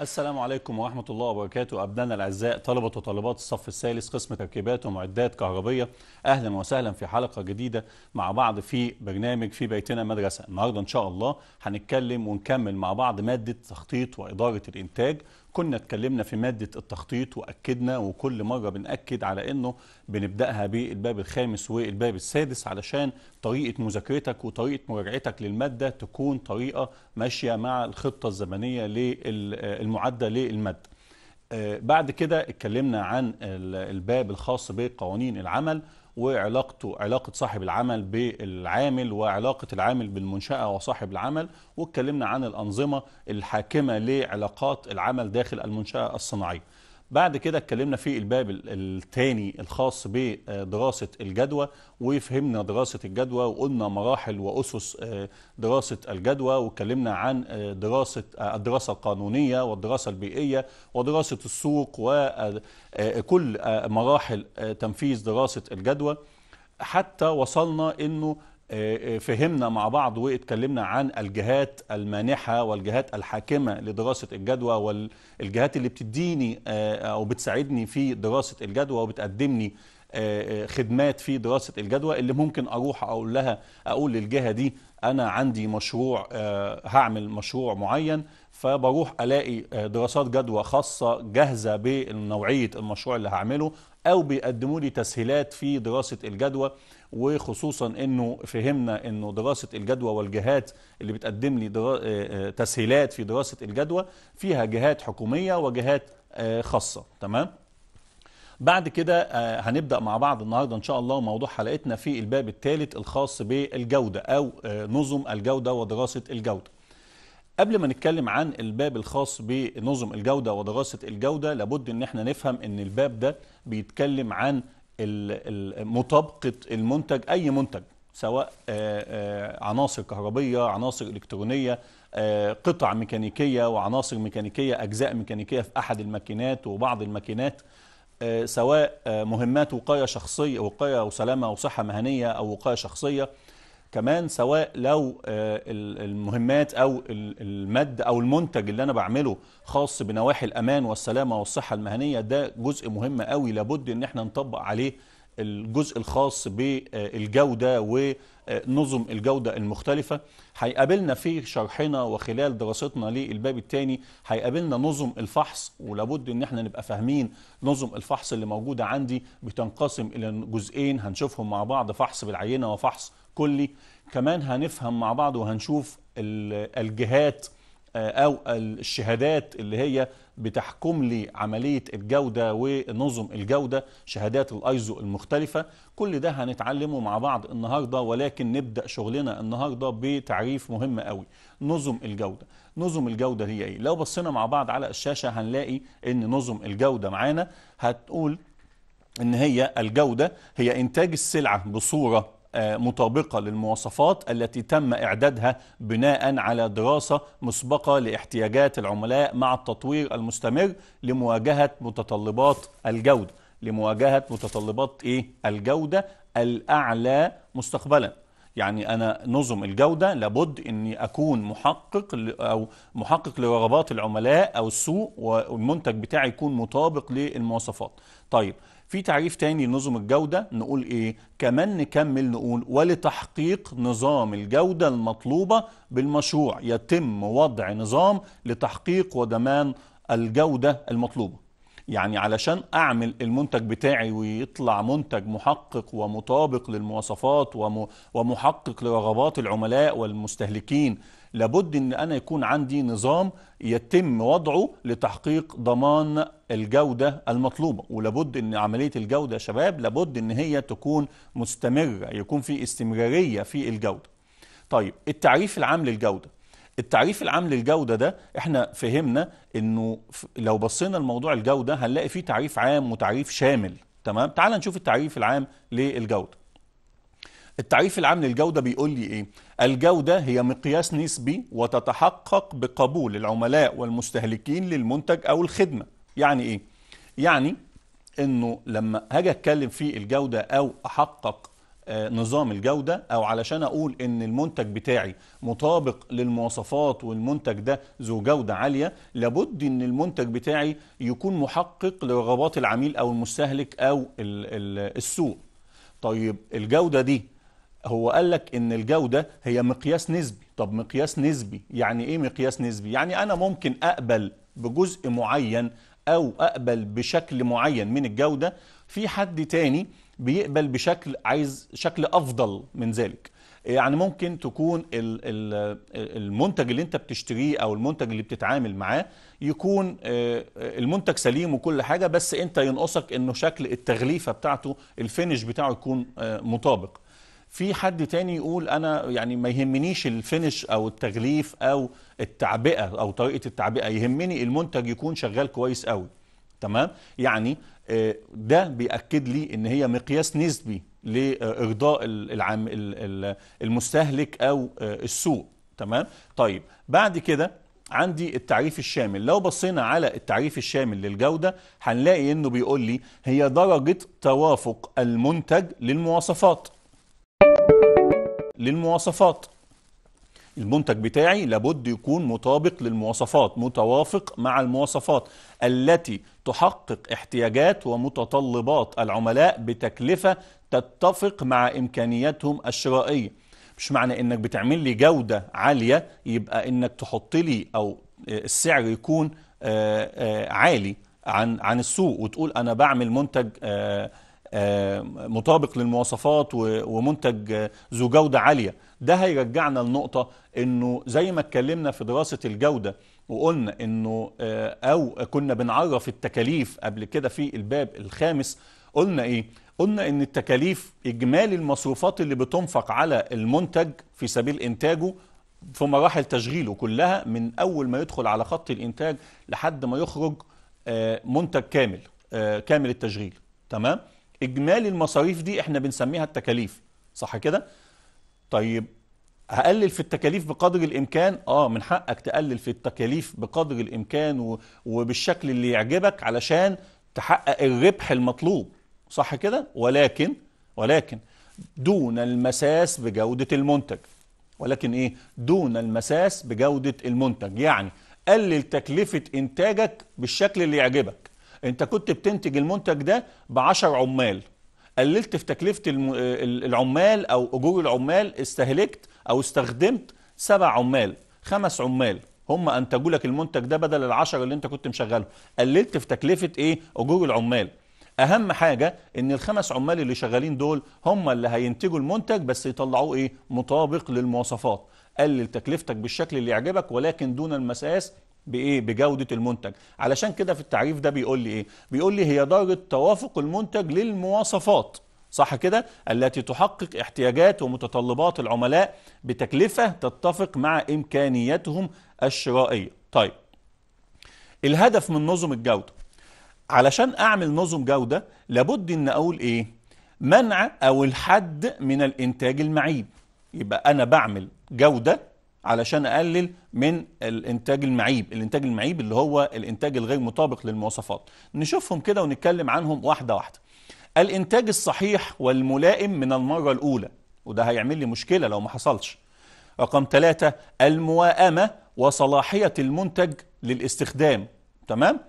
السلام عليكم ورحمة الله وبركاته أبنائنا الأعزاء طلبة وطالبات الصف الثالث قسم تركيبات ومعدات كهربية أهلا وسهلا في حلقة جديدة مع بعض في برنامج في بيتنا مدرسة النهاردة إن شاء الله هنتكلم ونكمل مع بعض مادة تخطيط وإدارة الإنتاج كنا اتكلمنا في مادة التخطيط وأكدنا وكل مرة بنأكد على أنه بنبدأها بالباب الخامس والباب السادس علشان طريقة مذاكرتك وطريقة مراجعتك للمادة تكون طريقة ماشية مع الخطة الزمنية للمعدة للمادة آه، بعد كده اتكلمنا عن الباب الخاص بقوانين العمل وعلاقته علاقة صاحب العمل بالعامل وعلاقة العامل بالمنشأة وصاحب العمل واتكلمنا عن الأنظمة الحاكمة لعلاقات العمل داخل المنشأة الصناعية بعد كده اتكلمنا في الباب الثاني الخاص بدراسة الجدوى وفهمنا دراسة الجدوى وقلنا مراحل وأسس آه، دراسة الجدوى واتكلمنا عن آه، دراسة آه، الدراسة القانونية والدراسة البيئية ودراسة السوق وكل مراحل تنفيذ دراسة الجدوى حتى وصلنا انه آه، آه، فهمنا مع بعض واتكلمنا عن الجهات المانحة والجهات الحاكمة لدراسة الجدوى والجهات اللي بتديني آه، أو بتساعدني في دراسة الجدوى وبتقدمني خدمات في دراسة الجدوى اللي ممكن أروح أقول لها أقول للجهة دي أنا عندي مشروع هعمل مشروع معين فبروح ألاقي دراسات جدوى خاصة جاهزة بنوعية المشروع اللي هعمله أو بيقدموا لي تسهيلات في دراسة الجدوى وخصوصا أنه فهمنا أنه دراسة الجدوى والجهات اللي بتقدم لي درا... آه، آه، تسهيلات في دراسة الجدوى فيها جهات حكومية وجهات آه، خاصة تمام؟ بعد كده هنبدأ مع بعض النهاردة إن شاء الله موضوع حلقتنا في الباب الثالث الخاص بالجودة أو نظم الجودة ودراسة الجودة قبل ما نتكلم عن الباب الخاص بنظم الجودة ودراسة الجودة لابد ان احنا نفهم ان الباب ده بيتكلم عن مطابقة المنتج اي منتج سواء آه، آه، عناصر كهربية عناصر إلكترونية آه، قطع ميكانيكية وعناصر ميكانيكية أجزاء ميكانيكية في أحد الماكينات وبعض الماكينات سواء مهمات وقاية شخصية وقاية وسلامة وصحة مهنية أو وقاية شخصية كمان سواء لو آه، المهمات او المد او المنتج اللي انا بعمله خاص بنواحي الامان والسلامه والصحه المهنيه ده جزء مهم قوي لابد ان احنا نطبق عليه الجزء الخاص بالجودة ونظم الجودة المختلفة هيقابلنا في شرحنا وخلال دراستنا للباب الثاني هيقابلنا نظم الفحص ولابد ان احنا نبقى فاهمين نظم الفحص اللي موجودة عندي بتنقسم الى جزئين هنشوفهم مع بعض فحص بالعينة وفحص كلي كمان هنفهم مع بعض وهنشوف الجهات آه، او الشهادات اللي هي بتحكم لي عمليه الجوده ونظم الجوده شهادات الايزو المختلفه كل ده هنتعلمه مع بعض النهارده ولكن نبدا شغلنا النهارده بتعريف مهم قوي نظم الجوده نظم الجوده هي ايه لو بصينا مع بعض على الشاشه هنلاقي ان نظم الجوده معانا هتقول ان هي الجوده هي انتاج السلعه بصوره آه، مطابقة للمواصفات التي تم إعدادها بناء على دراسة مسبقة لاحتياجات العملاء مع التطوير المستمر لمواجهة متطلبات الجودة لمواجهة متطلبات إيه؟ الجودة الأعلى مستقبلاً يعني انا نظم الجوده لابد اني اكون محقق او محقق لرغبات العملاء او السوق والمنتج بتاعي يكون مطابق للمواصفات طيب في تعريف تاني لنظم الجودة نقول إيه؟ كمان نكمل نقول ولتحقيق نظام الجودة المطلوبة بالمشروع يتم وضع نظام لتحقيق وضمان الجودة المطلوبة يعني علشان اعمل المنتج بتاعي ويطلع منتج محقق ومطابق للمواصفات ومحقق لرغبات العملاء والمستهلكين لابد ان انا يكون عندي نظام يتم وضعه لتحقيق ضمان الجودة المطلوبة ولابد ان عملية الجودة يا شباب لابد ان هي تكون مستمرة يكون في استمرارية في الجودة طيب التعريف العام للجودة التعريف العام للجودة ده احنا فهمنا انه لو بصينا لموضوع الجودة هنلاقي فيه تعريف عام وتعريف شامل تمام تعال نشوف التعريف العام للجودة التعريف العام للجودة بيقول لي إيه؟ الجودة هي مقياس نسبي وتتحقق بقبول العملاء والمستهلكين للمنتج أو الخدمة يعني إيه؟ يعني إنه لما هاجي أتكلم في الجودة أو أحقق آه، نظام الجودة أو علشان أقول إن المنتج بتاعي مطابق للمواصفات والمنتج ده ذو جودة عالية لابد إن المنتج بتاعي يكون محقق لرغبات العميل أو المستهلك أو السوق طيب الجودة دي هو قال لك ان الجوده هي مقياس نسبي طب مقياس نسبي يعني ايه مقياس نسبي يعني انا ممكن اقبل بجزء معين او اقبل بشكل معين من الجوده في حد تاني بيقبل بشكل عايز شكل افضل من ذلك يعني ممكن تكون المنتج اللي انت بتشتريه او المنتج اللي بتتعامل معاه يكون آه، المنتج سليم وكل حاجه بس انت ينقصك انه شكل التغليفه بتاعته الفينش بتاعه يكون آه، مطابق في حد تاني يقول انا يعني ما يهمنيش الفينش او التغليف او التعبئه او طريقه التعبئه يهمني المنتج يكون شغال كويس قوي تمام يعني آه، ده بيأكد لي ان هي مقياس نسبي لارضاء العام المستهلك او آه، السوق تمام طيب بعد كده عندي التعريف الشامل لو بصينا على التعريف الشامل للجودة هنلاقي انه بيقول لي هي درجة توافق المنتج للمواصفات للمواصفات المنتج بتاعي لابد يكون مطابق للمواصفات متوافق مع المواصفات التي تحقق احتياجات ومتطلبات العملاء بتكلفة تتفق مع إمكانياتهم الشرائية مش معنى انك بتعمل لي جودة عالية يبقى انك تحط لي او السعر يكون آه، آه، عالي عن عن السوق وتقول انا بعمل منتج آه، آه، مطابق للمواصفات ومنتج ذو جودة عالية ده هيرجعنا لنقطة انه زي ما اتكلمنا في دراسة الجودة وقلنا انه آه، او كنا بنعرف التكاليف قبل كده في الباب الخامس قلنا ايه قلنا ان التكاليف اجمالي المصروفات اللي بتنفق على المنتج في سبيل انتاجه في مراحل تشغيله كلها من اول ما يدخل على خط الانتاج لحد ما يخرج آه، منتج كامل كامل التشغيل تمام اجمالي المصاريف دي احنا بنسميها التكاليف صح كده طيب هقلل في التكاليف بقدر الامكان اه من حقك تقلل في التكاليف بقدر الامكان و... وبالشكل اللي يعجبك علشان تحقق الربح المطلوب صح كده ولكن ولكن دون المساس بجودة المنتج ولكن ايه دون المساس بجودة المنتج يعني قلل تكلفة انتاجك بالشكل اللي يعجبك انت كنت بتنتج المنتج ده ب 10 عمال قللت في تكلفه العمال او اجور العمال استهلكت او استخدمت سبع عمال خمس عمال هم انتجوا لك المنتج ده بدل 10 اللي انت كنت مشغلهم قللت في تكلفه ايه اجور العمال اهم حاجه ان الخمس عمال اللي شغالين دول هم اللي هينتجوا المنتج بس يطلعوه ايه مطابق للمواصفات قلل تكلفتك بالشكل اللي يعجبك ولكن دون المساس بايه بجوده المنتج علشان كده في التعريف ده بيقول لي ايه بيقول لي هي درجه توافق المنتج للمواصفات صح كده التي تحقق احتياجات ومتطلبات العملاء بتكلفه تتفق مع امكانياتهم الشرائيه طيب الهدف من نظم الجوده علشان اعمل نظم جوده لابد ان اقول ايه منع او الحد من الانتاج المعيب يبقى انا بعمل جوده علشان اقلل من الانتاج المعيب الانتاج المعيب اللي هو الانتاج الغير مطابق للمواصفات نشوفهم كده ونتكلم عنهم واحده واحده الانتاج الصحيح والملائم من المره الاولى وده هيعمل لي مشكله لو ما حصلش رقم ثلاثة المواءمة وصلاحية المنتج للاستخدام تمام؟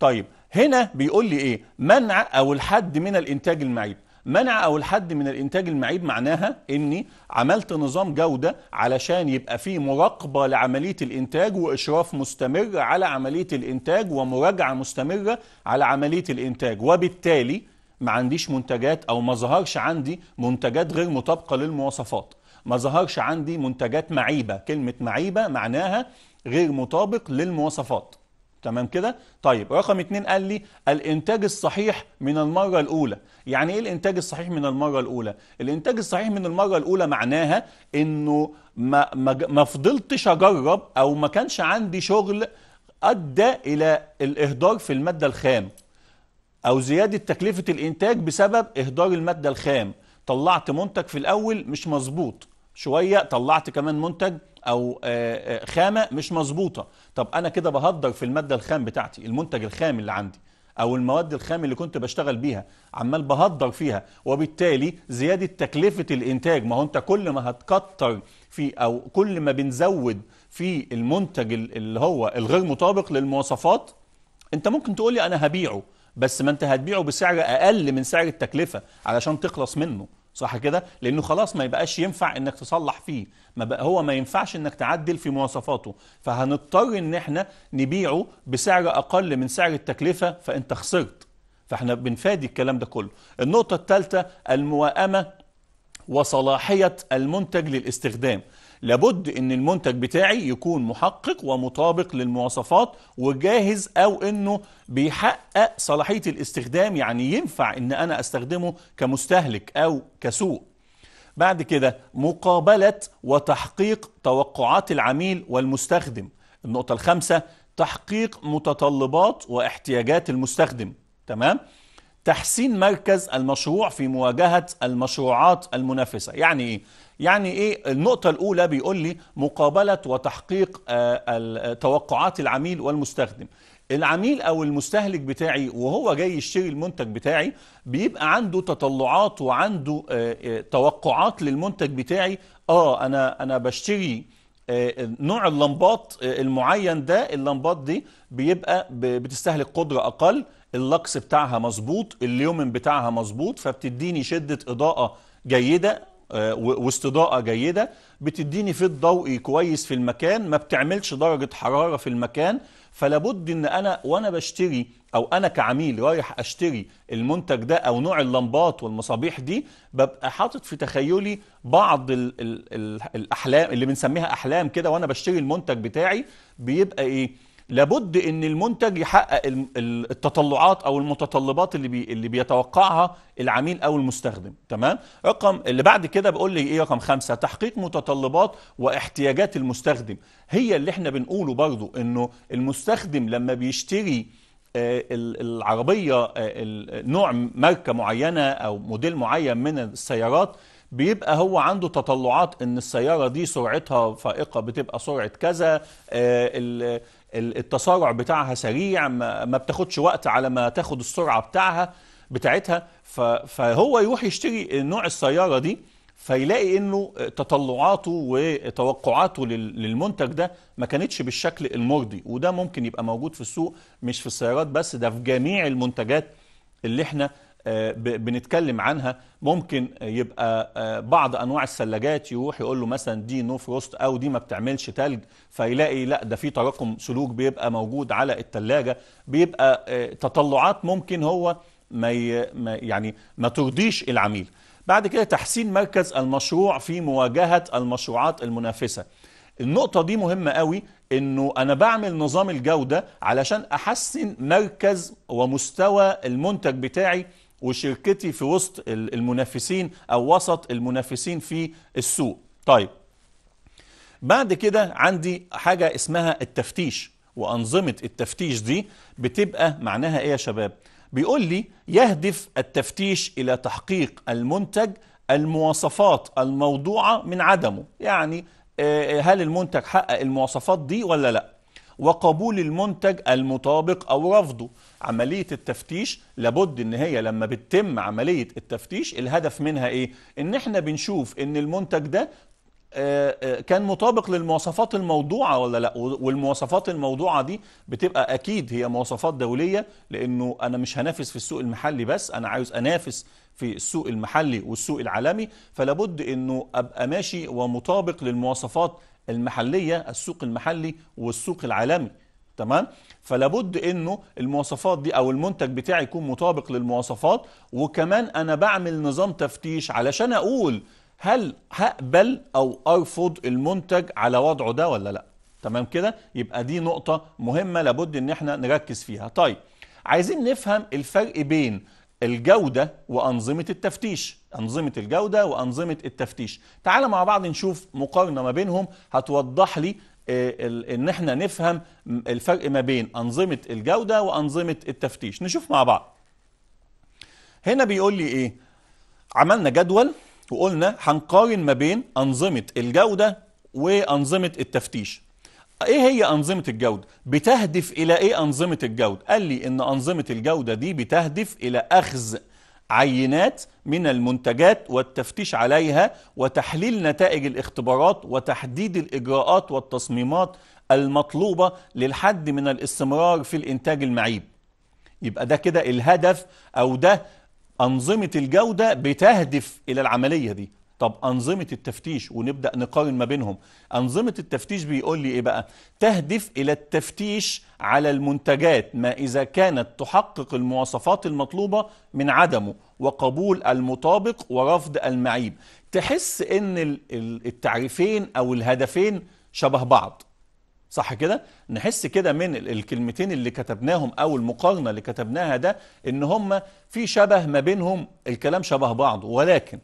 طيب هنا بيقول لي ايه؟ منع او الحد من الانتاج المعيب منع او الحد من الانتاج المعيب معناها اني عملت نظام جوده علشان يبقى فيه مراقبه لعمليه الانتاج واشراف مستمر على عمليه الانتاج ومراجعه مستمره على عمليه الانتاج وبالتالي ما عنديش منتجات او ما ظهرش عندي منتجات غير مطابقه للمواصفات ما ظهرش عندي منتجات معيبه كلمه معيبه معناها غير مطابق للمواصفات تمام كده طيب رقم اتنين قال لي الانتاج الصحيح من المرة الاولى يعني ايه الانتاج الصحيح من المرة الاولى الانتاج الصحيح من المرة الاولى معناها انه ما, ما, ما فضلتش اجرب او ما كانش عندي شغل ادى الى الاهدار في المادة الخام او زيادة تكلفة الانتاج بسبب اهدار المادة الخام طلعت منتج في الاول مش مظبوط شوية طلعت كمان منتج او آه، آه، خامه مش مظبوطه طب انا كده بهدر في الماده الخام بتاعتي المنتج الخام اللي عندي او المواد الخام اللي كنت بشتغل بيها عمال بهدر فيها وبالتالي زياده تكلفه الانتاج ما هو انت كل ما هتكتر في او كل ما بنزود في المنتج اللي هو الغير مطابق للمواصفات انت ممكن تقول لي انا هبيعه بس ما انت هتبيعه بسعر اقل من سعر التكلفه علشان تخلص منه صح كده لانه خلاص ما يبقاش ينفع انك تصلح فيه ما بقى هو ما ينفعش انك تعدل في مواصفاته فهنضطر ان احنا نبيعه بسعر اقل من سعر التكلفه فانت خسرت فاحنا بنفادي الكلام ده كله النقطه الثالثه الموائمه وصلاحيه المنتج للاستخدام لابد ان المنتج بتاعي يكون محقق ومطابق للمواصفات وجاهز او انه بيحقق صلاحيه الاستخدام يعني ينفع ان انا استخدمه كمستهلك او كسوق بعد كده مقابله وتحقيق توقعات العميل والمستخدم النقطه الخامسه تحقيق متطلبات واحتياجات المستخدم تمام تحسين مركز المشروع في مواجهه المشروعات المنافسه يعني ايه يعني ايه النقطه الاولى بيقول لي مقابله وتحقيق آه، توقعات العميل والمستخدم العميل او المستهلك بتاعي وهو جاي يشتري المنتج بتاعي بيبقى عنده تطلعات وعنده آه، آه، توقعات للمنتج بتاعي اه انا انا بشتري نوع اللمبات المعين ده اللمبات دي بيبقى بتستهلك قدرة أقل اللقص بتاعها مظبوط اليومن بتاعها مظبوط فبتديني شدة إضاءة جيدة آه، واستضاءه جيده بتديني في الضوء كويس في المكان ما بتعملش درجه حراره في المكان فلابد ان انا وانا بشتري او انا كعميل رايح اشتري المنتج ده او نوع اللمبات والمصابيح دي ببقى حاطط في تخيلي بعض الـ الـ الاحلام اللي بنسميها احلام كده وانا بشتري المنتج بتاعي بيبقى ايه لابد ان المنتج يحقق التطلعات او المتطلبات اللي بي اللي بيتوقعها العميل او المستخدم تمام رقم اللي بعد كده بقول لي ايه رقم خمسة تحقيق متطلبات واحتياجات المستخدم هي اللي احنا بنقوله برضو انه المستخدم لما بيشتري آه، العربية آه، نوع ماركة معينة او موديل معين من السيارات بيبقى هو عنده تطلعات ان السيارة دي سرعتها فائقة بتبقى سرعة كذا آه، التسارع بتاعها سريع ما بتاخدش وقت على ما تاخد السرعه بتاعها بتاعتها فهو يروح يشتري نوع السياره دي فيلاقي انه تطلعاته وتوقعاته للمنتج ده ما كانتش بالشكل المرضي وده ممكن يبقى موجود في السوق مش في السيارات بس ده في جميع المنتجات اللي احنا آه، بنتكلم عنها ممكن يبقى آه، بعض انواع الثلاجات يروح يقول له مثلا دي نو فروست او دي ما بتعملش تلج فيلاقي لا ده في تراكم سلوك بيبقى موجود على الثلاجه بيبقى آه، تطلعات ممكن هو ما يعني ما ترضيش العميل بعد كده تحسين مركز المشروع في مواجهه المشروعات المنافسه النقطة دي مهمة قوي انه انا بعمل نظام الجودة علشان احسن مركز ومستوى المنتج بتاعي وشركتي في وسط المنافسين او وسط المنافسين في السوق طيب بعد كده عندي حاجة اسمها التفتيش وأنظمة التفتيش دي بتبقى معناها إيه يا شباب؟ بيقول لي يهدف التفتيش إلى تحقيق المنتج المواصفات الموضوعة من عدمه يعني آه، آه، هل المنتج حقق المواصفات دي ولا لا؟ وقبول المنتج المطابق أو رفضه عملية التفتيش لابد ان هي لما بتتم عملية التفتيش الهدف منها ايه ان احنا بنشوف ان المنتج ده آه، آه، كان مطابق للمواصفات الموضوعة ولا لا والمواصفات الموضوعة دي بتبقى أكيد هي مواصفات دولية لأنه أنا مش هنافس في السوق المحلي بس أنا عايز أنافس في السوق المحلي والسوق العالمي فلابد أنه أبقى ماشي ومطابق للمواصفات المحلية السوق المحلي والسوق العالمي تمام فلابد انه المواصفات دي او المنتج بتاعي يكون مطابق للمواصفات وكمان انا بعمل نظام تفتيش علشان اقول هل هقبل او ارفض المنتج على وضعه ده ولا لا تمام كده يبقى دي نقطة مهمة لابد ان احنا نركز فيها طيب عايزين نفهم الفرق بين الجودة وأنظمة التفتيش أنظمة الجودة وأنظمة التفتيش تعال مع بعض نشوف مقارنة ما بينهم هتوضح لي إيه، ان احنا نفهم الفرق ما بين انظمه الجوده وانظمه التفتيش نشوف مع بعض هنا بيقول لي ايه عملنا جدول وقلنا هنقارن ما بين انظمه الجوده وانظمه التفتيش ايه هي انظمه الجوده بتهدف الى ايه انظمه الجوده قال لي ان انظمه الجوده دي بتهدف الى اخذ عينات من المنتجات والتفتيش عليها وتحليل نتائج الاختبارات وتحديد الإجراءات والتصميمات المطلوبة للحد من الاستمرار في الإنتاج المعيب يبقى ده كده الهدف أو ده أنظمة الجودة بتهدف إلى العملية دي طب أنظمة التفتيش ونبدأ نقارن ما بينهم أنظمة التفتيش بيقول لي إيه بقى تهدف إلى التفتيش على المنتجات ما إذا كانت تحقق المواصفات المطلوبة من عدمه وقبول المطابق ورفض المعيب تحس إن التعريفين أو الهدفين شبه بعض صح كده نحس كده من الكلمتين اللي كتبناهم او المقارنه اللي كتبناها ده ان هم في شبه ما بينهم الكلام شبه بعض ولكن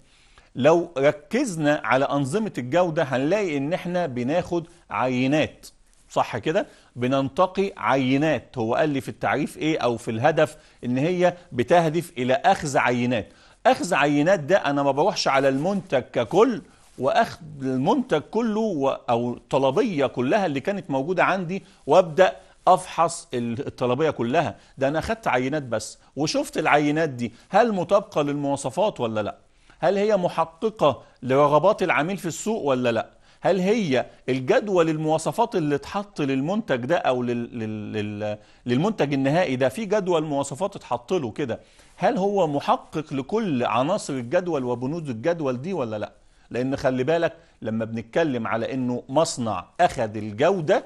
لو ركزنا على أنظمة الجودة هنلاقي إن إحنا بناخد عينات صح كده بننتقي عينات هو قال لي في التعريف إيه أو في الهدف إن هي بتهدف إلى أخذ عينات أخذ عينات ده أنا ما بروحش على المنتج ككل وأخذ المنتج كله أو الطلبية كلها اللي كانت موجودة عندي وأبدأ افحص الطلبيه كلها ده انا أخذت عينات بس وشفت العينات دي هل مطابقه للمواصفات ولا لا هل هي محققة لرغبات العميل في السوق ولا لا هل هي الجدول المواصفات اللي اتحط للمنتج ده او لل... لل... للمنتج النهائي ده في جدول مواصفات اتحط له كده هل هو محقق لكل عناصر الجدول وبنود الجدول دي ولا لا لان خلي بالك لما بنتكلم على انه مصنع اخذ الجوده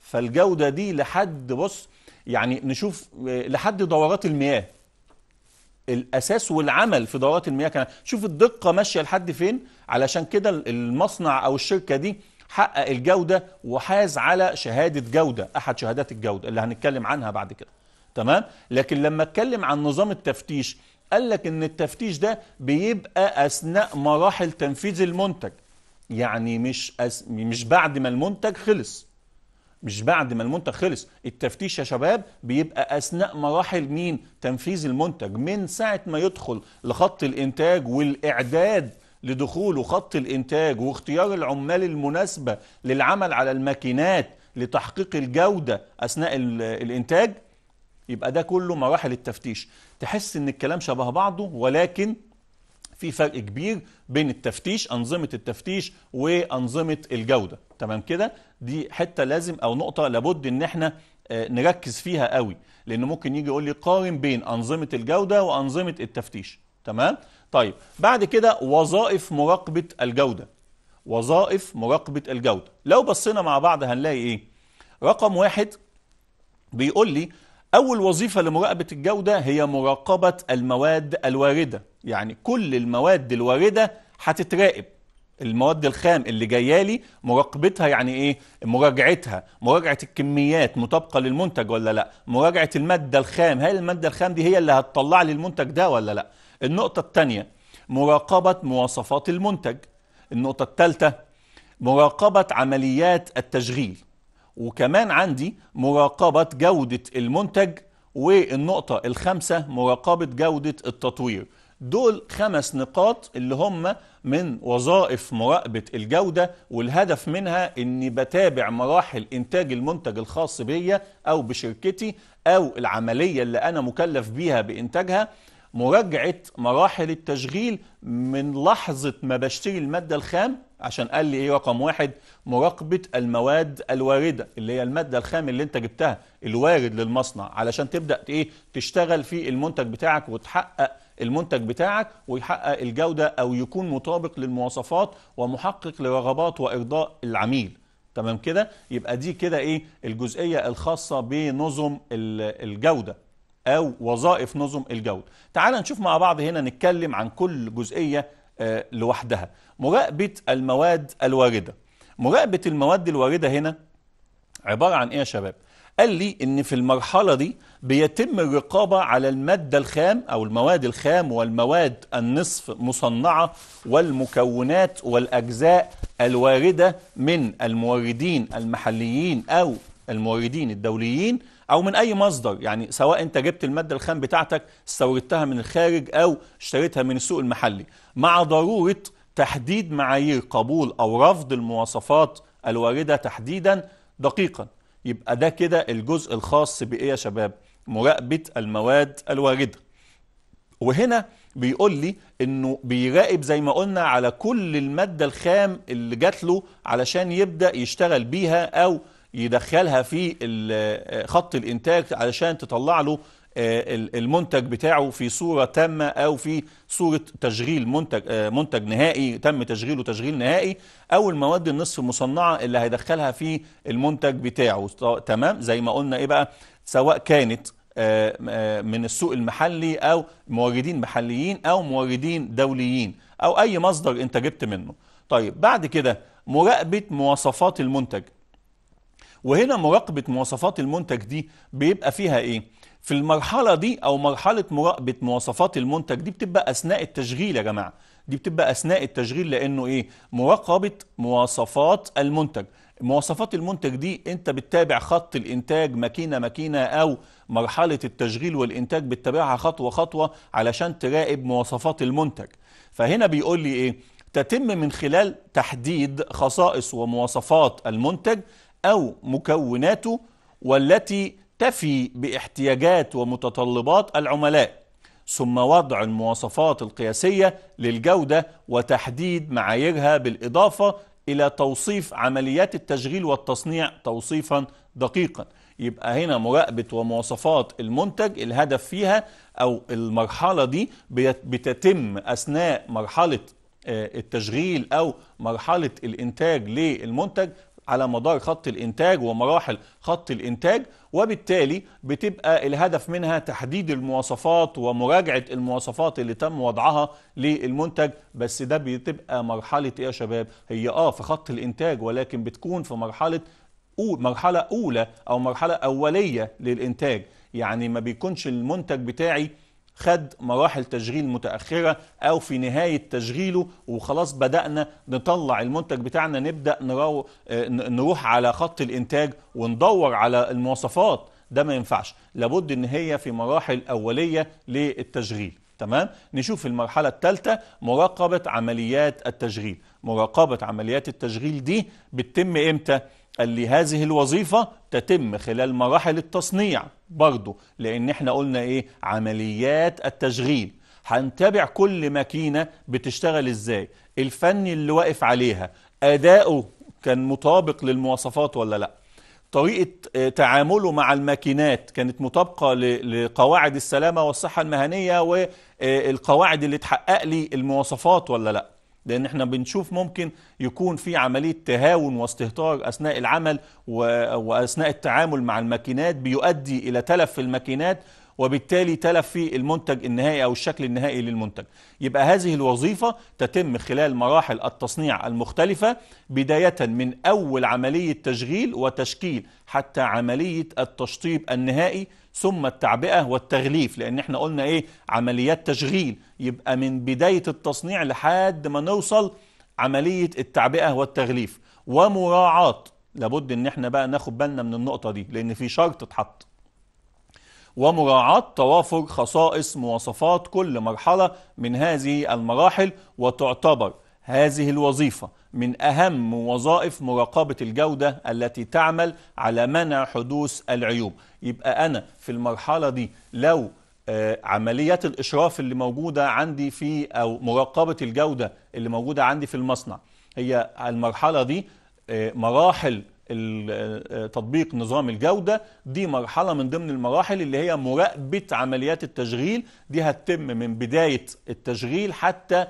فالجوده دي لحد بص يعني نشوف لحد دورات المياه الاساس والعمل في دورات المياه كان شوف الدقه ماشيه لحد فين علشان كده المصنع او الشركه دي حقق الجوده وحاز على شهاده جوده احد شهادات الجوده اللي هنتكلم عنها بعد كده تمام لكن لما اتكلم عن نظام التفتيش قال لك ان التفتيش ده بيبقى اثناء مراحل تنفيذ المنتج يعني مش أس... مش بعد ما المنتج خلص مش بعد ما المنتج خلص التفتيش يا شباب بيبقى اثناء مراحل مين تنفيذ المنتج من ساعه ما يدخل لخط الانتاج والاعداد لدخوله خط الانتاج واختيار العمال المناسبه للعمل على الماكينات لتحقيق الجوده اثناء الانتاج يبقى ده كله مراحل التفتيش تحس ان الكلام شبه بعضه ولكن في فرق كبير بين التفتيش انظمه التفتيش وانظمه الجوده تمام كده دي حته لازم او نقطه لابد ان احنا آه، نركز فيها قوي لان ممكن يجي يقول لي قارن بين انظمه الجوده وانظمه التفتيش تمام طيب بعد كده وظائف مراقبه الجوده وظائف مراقبه الجوده لو بصينا مع بعض هنلاقي ايه رقم واحد بيقول لي اول وظيفه لمراقبه الجوده هي مراقبه المواد الوارده يعني كل المواد الواردة هتتراقب المواد الخام اللي جايه لي مراقبتها يعني ايه مراجعتها مراجعه الكميات مطابقه للمنتج ولا لا مراجعه الماده الخام هل الماده الخام دي هي اللي هتطلع لي المنتج ده ولا لا النقطه الثانيه مراقبه مواصفات المنتج النقطه الثالثه مراقبه عمليات التشغيل وكمان عندي مراقبه جوده المنتج والنقطه الخامسه مراقبه جوده التطوير دول خمس نقاط اللي هم من وظائف مراقبة الجودة والهدف منها اني بتابع مراحل انتاج المنتج الخاص بيا او بشركتي او العملية اللي انا مكلف بيها بانتاجها مراجعة مراحل التشغيل من لحظة ما بشتري المادة الخام عشان قال لي ايه رقم واحد مراقبة المواد الواردة اللي هي المادة الخام اللي انت جبتها الوارد للمصنع علشان تبدأ ايه تشتغل في المنتج بتاعك وتحقق المنتج بتاعك ويحقق الجودة أو يكون مطابق للمواصفات ومحقق لرغبات وإرضاء العميل تمام كده يبقى دي كده إيه الجزئية الخاصة بنظم الجودة أو وظائف نظم الجودة تعال نشوف مع بعض هنا نتكلم عن كل جزئية آه، لوحدها مراقبة المواد الواردة مراقبة المواد الواردة هنا عبارة عن إيه يا شباب؟ قال لي ان في المرحلة دي بيتم الرقابة على المادة الخام او المواد الخام والمواد النصف مصنعة والمكونات والاجزاء الواردة من الموردين المحليين او الموردين الدوليين او من اي مصدر يعني سواء انت جبت الماده الخام بتاعتك استوردتها من الخارج او اشتريتها من السوق المحلي مع ضروره تحديد معايير قبول او رفض المواصفات الوارده تحديدا دقيقا يبقى ده كده الجزء الخاص بإيه يا شباب مراقبة المواد الواردة وهنا بيقول لي انه بيراقب زي ما قلنا على كل المادة الخام اللي جات له علشان يبدأ يشتغل بيها او يدخلها في خط الانتاج علشان تطلع له آه، المنتج بتاعه في صورة تامة أو في صورة تشغيل منتج آه، منتج نهائي تم تشغيله تشغيل نهائي أو المواد النصف مصنعة اللي هيدخلها في المنتج بتاعه تمام زي ما قلنا إيه بقى سواء كانت آه، من السوق المحلي أو موردين محليين أو موردين دوليين أو أي مصدر أنت جبت منه طيب بعد كده مراقبة مواصفات المنتج وهنا مراقبة مواصفات المنتج دي بيبقى فيها إيه؟ في المرحلة دي أو مرحلة مراقبة مواصفات المنتج دي بتبقى أثناء التشغيل يا جماعة دي بتبقى أثناء التشغيل لأنه إيه مراقبة مواصفات المنتج مواصفات المنتج دي انت بتتابع خط الانتاج ماكينه ماكينه او مرحله التشغيل والانتاج بتتابعها خطوه خطوه علشان تراقب مواصفات المنتج فهنا بيقول لي ايه تتم من خلال تحديد خصائص ومواصفات المنتج او مكوناته والتي تكتفي باحتياجات ومتطلبات العملاء ثم وضع المواصفات القياسية للجودة وتحديد معاييرها بالإضافة إلى توصيف عمليات التشغيل والتصنيع توصيفا دقيقا يبقى هنا مراقبة ومواصفات المنتج الهدف فيها أو المرحلة دي بتتم أثناء مرحلة آه، التشغيل أو مرحلة الإنتاج للمنتج على مدار خط الإنتاج ومراحل خط الإنتاج وبالتالي بتبقى الهدف منها تحديد المواصفات ومراجعة المواصفات اللي تم وضعها للمنتج بس ده بتبقى مرحلة إيه يا شباب هي آه في خط الإنتاج ولكن بتكون في مرحلة مرحلة أولى أو مرحلة أولية للإنتاج يعني ما بيكونش المنتج بتاعي خد مراحل تشغيل متأخرة أو في نهاية تشغيله وخلاص بدأنا نطلع المنتج بتاعنا نبدأ نرو... نروح على خط الإنتاج وندور على المواصفات ده ما ينفعش لابد إن هي في مراحل أولية للتشغيل تمام نشوف المرحلة الثالثة مراقبة عمليات التشغيل مراقبة عمليات التشغيل دي بتتم إمتى؟ قال لي هذه الوظيفة تتم خلال مراحل التصنيع برضه لأن احنا قلنا إيه عمليات التشغيل هنتابع كل ماكينة بتشتغل إزاي الفني اللي واقف عليها أداؤه كان مطابق للمواصفات ولا لأ طريقة آه، تعامله مع الماكينات كانت مطابقة لقواعد السلامة والصحة المهنية والقواعد آه، اللي تحقق لي المواصفات ولا لأ لان احنا بنشوف ممكن يكون في عمليه تهاون واستهتار اثناء العمل واثناء التعامل مع الماكينات بيؤدي الى تلف في الماكينات وبالتالي تلف في المنتج النهائي او الشكل النهائي للمنتج يبقى هذه الوظيفه تتم خلال مراحل التصنيع المختلفه بدايه من اول عمليه تشغيل وتشكيل حتى عمليه التشطيب النهائي ثم التعبئة والتغليف لأن احنا قلنا إيه عمليات تشغيل يبقى من بداية التصنيع لحد ما نوصل عملية التعبئة والتغليف ومراعاة لابد ان احنا بقى ناخد بالنا من النقطة دي لأن في شرط اتحط ومراعاة توافر خصائص مواصفات كل مرحلة من هذه المراحل وتعتبر هذه الوظيفة من أهم وظائف مراقبة الجودة التي تعمل على منع حدوث العيوب يبقى أنا في المرحلة دي لو آه، عمليات الإشراف اللي موجودة عندي في أو مراقبة الجودة اللي موجودة عندي في المصنع هي المرحلة دي آه، مراحل آه، تطبيق نظام الجودة دي مرحلة من ضمن المراحل اللي هي مراقبة عمليات التشغيل دي هتتم من بداية التشغيل حتى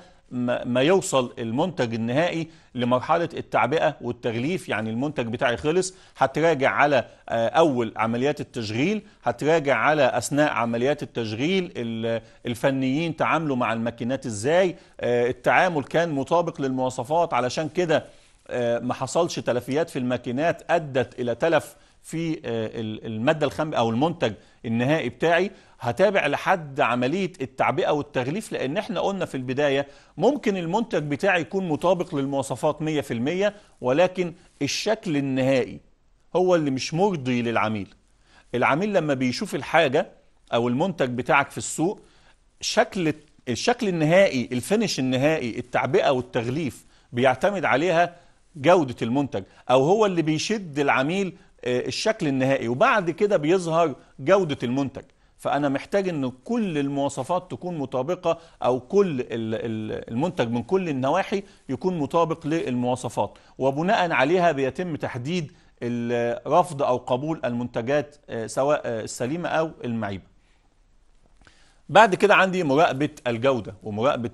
ما يوصل المنتج النهائي لمرحلة التعبئة والتغليف يعني المنتج بتاعي خلص هتراجع على آه، أول عمليات التشغيل هتراجع على أثناء عمليات التشغيل الفنيين تعاملوا مع الماكينات إزاي آه، التعامل كان مطابق للمواصفات علشان كده آه، ما حصلش تلفيات في الماكينات أدت إلى تلف في آه، الماده الخام او المنتج النهائي بتاعي هتابع لحد عمليه التعبئه والتغليف لان احنا قلنا في البدايه ممكن المنتج بتاعي يكون مطابق للمواصفات 100% ولكن الشكل النهائي هو اللي مش مرضي للعميل العميل لما بيشوف الحاجه او المنتج بتاعك في السوق شكل الشكل النهائي الفينش النهائي التعبئه والتغليف بيعتمد عليها جودة المنتج أو هو اللي بيشد العميل آه، الشكل النهائي وبعد كده بيظهر جودة المنتج فأنا محتاج أن كل المواصفات تكون مطابقة أو كل المنتج من كل النواحي يكون مطابق للمواصفات وبناء عليها بيتم تحديد رفض أو قبول المنتجات آه، سواء آه، السليمة أو المعيبة بعد كده عندي مراقبة الجودة ومراقبة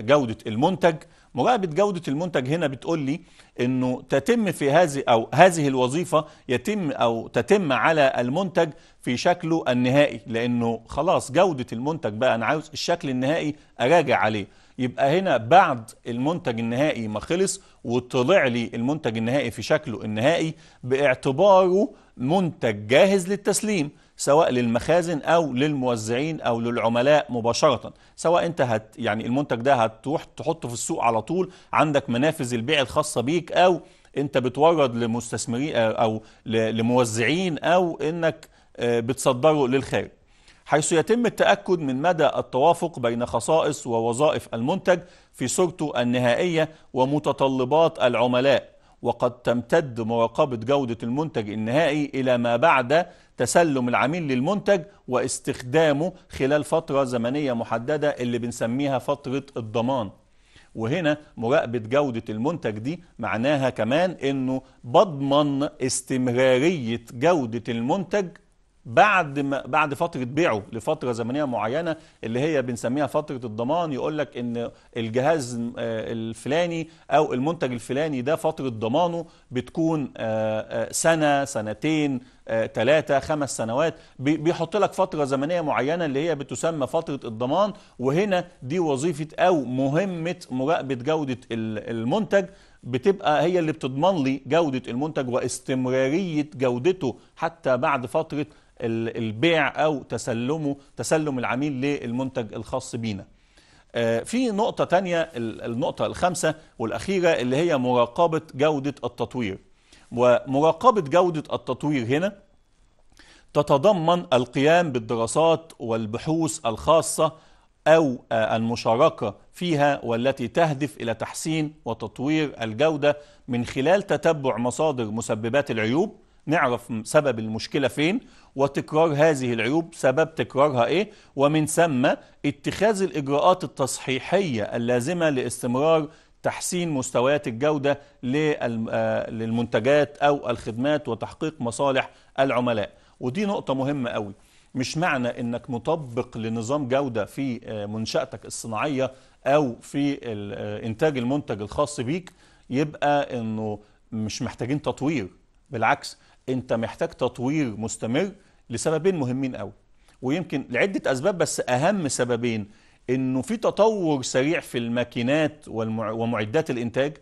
جودة المنتج مراقبه جوده المنتج هنا بتقول لي انه تتم في هذه او هذه الوظيفه يتم او تتم على المنتج في شكله النهائي لانه خلاص جوده المنتج بقى انا عاوز الشكل النهائي اراجع عليه يبقى هنا بعد المنتج النهائي ما خلص وطلع لي المنتج النهائي في شكله النهائي باعتباره منتج جاهز للتسليم سواء للمخازن او للموزعين او للعملاء مباشره سواء انت هت يعني المنتج ده هتروح تحطه في السوق على طول عندك منافذ البيع الخاصه بيك او انت بتورد لمستثمرين او لموزعين او انك آه، بتصدره للخارج حيث يتم التأكد من مدى التوافق بين خصائص ووظائف المنتج في صورته النهائية ومتطلبات العملاء وقد تمتد مراقبة جودة المنتج النهائي إلى ما بعد تسلم العميل للمنتج واستخدامه خلال فترة زمنية محددة اللي بنسميها فترة الضمان وهنا مراقبة جودة المنتج دي معناها كمان انه بضمن استمرارية جودة المنتج بعد ما بعد فتره بيعه لفتره زمنيه معينه اللي هي بنسميها فتره الضمان يقول لك ان الجهاز آه، الفلاني او المنتج الفلاني ده فتره ضمانه بتكون آه، آه، سنه سنتين ثلاثة خمس سنوات بيحط لك فترة زمنية معينة اللي هي بتسمى فترة الضمان وهنا دي وظيفة أو مهمة مراقبة جودة المنتج بتبقى هي اللي بتضمن لي جودة المنتج واستمرارية جودته حتى بعد فترة البيع أو تسلمه تسلم العميل للمنتج الخاص بينا آه، في نقطة تانية النقطة الخامسة والأخيرة اللي هي مراقبة جودة التطوير ومراقبة جودة التطوير هنا تتضمن القيام بالدراسات والبحوث الخاصة أو آه، المشاركة فيها والتي تهدف إلى تحسين وتطوير الجودة من خلال تتبع مصادر مسببات العيوب نعرف سبب المشكلة فين وتكرار هذه العيوب سبب تكرارها إيه ومن ثم اتخاذ الإجراءات التصحيحية اللازمة لاستمرار تحسين مستويات الجودة آه، للمنتجات أو الخدمات وتحقيق مصالح العملاء ودي نقطة مهمة قوي مش معنى انك مطبق لنظام جودة في آه، منشأتك الصناعية او في آه، انتاج المنتج الخاص بيك يبقى انه مش محتاجين تطوير بالعكس انت محتاج تطوير مستمر لسببين مهمين قوي ويمكن لعده اسباب بس اهم سببين انه في تطور سريع في الماكينات ومعدات الانتاج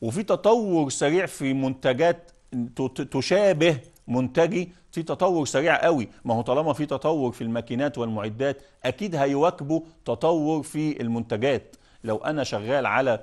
وفي تطور سريع في منتجات تشابه منتجي في تطور سريع قوي ما هو طالما في تطور في الماكينات والمعدات اكيد هيواكبه تطور في المنتجات لو انا شغال على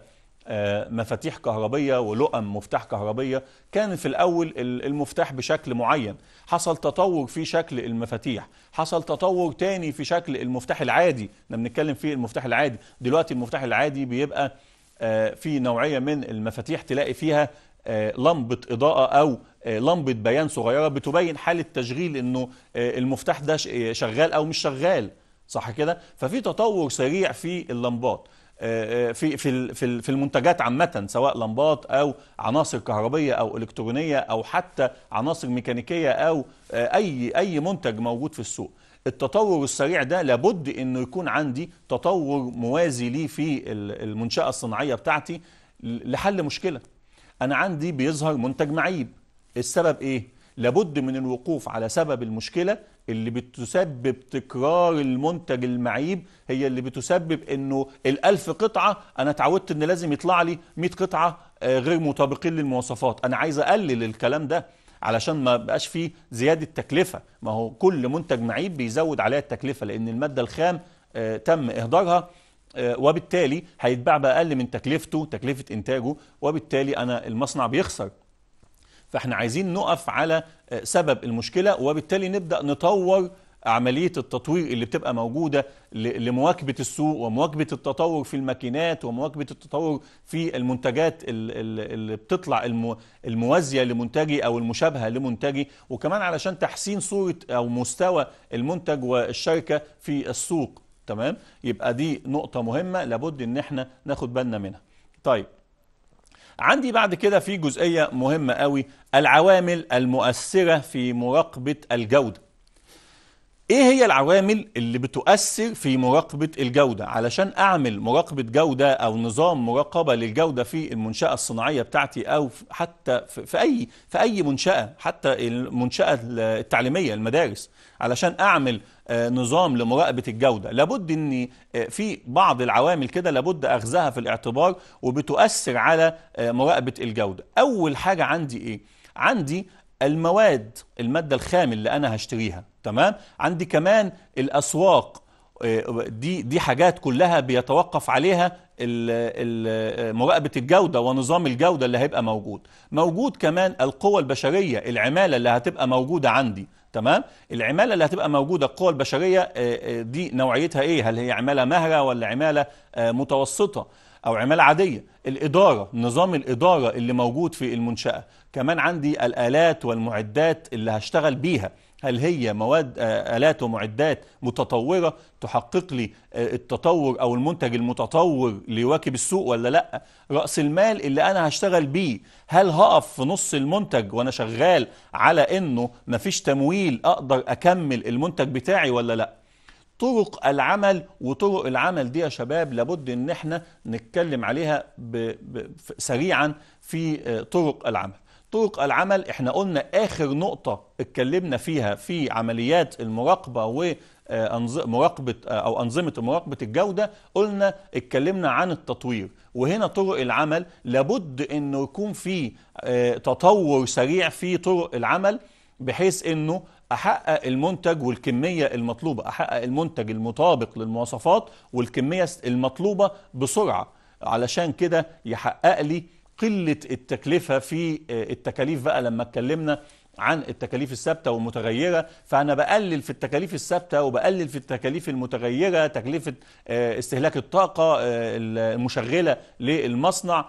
آه، مفاتيح كهربية ولقم مفتاح كهربية كان في الأول المفتاح بشكل معين حصل تطور في شكل المفاتيح حصل تطور تاني في شكل المفتاح العادي احنا بنتكلم في المفتاح العادي دلوقتي المفتاح العادي بيبقى آه، في نوعية من المفاتيح تلاقي فيها آه، لمبة إضاءة أو لمبة بيان صغيرة بتبين حالة تشغيل إنه المفتاح ده شغال أو مش شغال صح كده ففي تطور سريع في اللمبات آه، آه، في في في في المنتجات عامه سواء لمبات او عناصر كهربيه او الكترونيه او حتى عناصر ميكانيكيه او آه، اي اي منتج موجود في السوق التطور السريع ده لابد انه يكون عندي تطور موازي ليه في المنشاه الصناعيه بتاعتي لحل مشكله انا عندي بيظهر منتج معيب السبب ايه لابد من الوقوف على سبب المشكلة اللي بتسبب تكرار المنتج المعيب هي اللي بتسبب انه الألف قطعة انا اتعودت ان لازم يطلع لي 100 قطعة آه، غير مطابقين للمواصفات انا عايز اقلل الكلام ده علشان ما بقاش فيه زيادة تكلفة ما هو كل منتج معيب بيزود عليها التكلفة لان المادة الخام آه، تم اهدارها آه، وبالتالي هيتباع بأقل من تكلفته تكلفة إنتاجه وبالتالي أنا المصنع بيخسر فاحنا عايزين نقف على آه، سبب المشكلة وبالتالي نبدأ نطور عملية التطوير اللي بتبقى موجودة لمواكبة السوق ومواكبة التطور في الماكينات ومواكبة التطور في المنتجات اللي بتطلع الموازية لمنتجي أو المشابهة لمنتجي وكمان علشان تحسين صورة أو مستوى المنتج والشركة في السوق تمام يبقى دي نقطة مهمة لابد إن احنا ناخد بالنا منها طيب عندي بعد كده في جزئية مهمة قوي العوامل المؤثرة في مراقبة الجودة ايه هي العوامل اللي بتؤثر في مراقبه الجوده علشان اعمل مراقبه جوده او نظام مراقبه للجوده في المنشاه الصناعيه بتاعتي او حتى في اي في اي منشاه حتى المنشاه التعليميه المدارس علشان اعمل آه، نظام لمراقبه الجوده لابد ان آه، في بعض العوامل كده لابد اخذها في الاعتبار وبتؤثر على آه، مراقبه الجوده اول حاجه عندي ايه عندي المواد الماده الخام اللي انا هشتريها تمام عندي كمان الاسواق آه، دي دي حاجات كلها بيتوقف عليها آه، مراقبه الجوده ونظام الجوده اللي هيبقى موجود موجود كمان القوى البشريه العماله اللي هتبقى موجوده عندي تمام العماله اللي هتبقى موجوده القوى البشريه آه، دي نوعيتها ايه هل هي عماله مهره ولا عماله متوسطه او عماله عاديه الاداره نظام الاداره اللي موجود في المنشاه كمان عندي الالات والمعدات اللي هشتغل بيها هل هي مواد آه، آلات ومعدات متطورة تحقق لي آه، التطور أو المنتج المتطور ليواكب السوق ولا لأ رأس المال اللي أنا هشتغل بيه هل هقف في نص المنتج وأنا شغال على إنه مفيش تمويل أقدر أكمل المنتج بتاعي ولا لأ طرق العمل وطرق العمل دي يا شباب لابد ان احنا نتكلم عليها سريعا في آه، طرق العمل طرق العمل احنا قلنا اخر نقطة اتكلمنا فيها في عمليات المراقبة و آه، مراقبة آه، أو أنظمة مراقبة الجودة قلنا اتكلمنا عن التطوير وهنا طرق العمل لابد أنه يكون في آه، تطور سريع في طرق العمل بحيث أنه احقق المنتج والكميه المطلوبه احقق المنتج المطابق للمواصفات والكميه المطلوبه بسرعه علشان كده يحقق لي قله التكلفه في آه، التكاليف بقى لما اتكلمنا عن التكاليف الثابته والمتغيره فانا بقلل في التكاليف الثابته وبقلل في التكاليف المتغيره تكلفه آه، استهلاك الطاقه آه، المشغله للمصنع